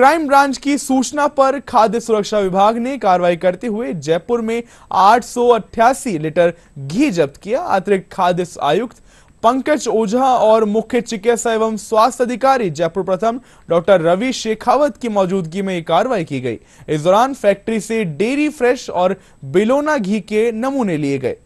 crime branch की सूचना पर खाद्य सुरक्षा विभाग ने कार्रवाई करते हुए जयपुर में आठ लीटर घी जब्त किया अतिरिक्त खाद्य आयुक्त पंकज ओझा और मुख्य चिकित्सा एवं स्वास्थ्य अधिकारी जयपुर प्रथम डॉक्टर रवि शेखावत की मौजूदगी में कार्रवाई की गई इस दौरान फैक्ट्री से डेरी फ्रेश और बिलोना घी के नमूने लिए गए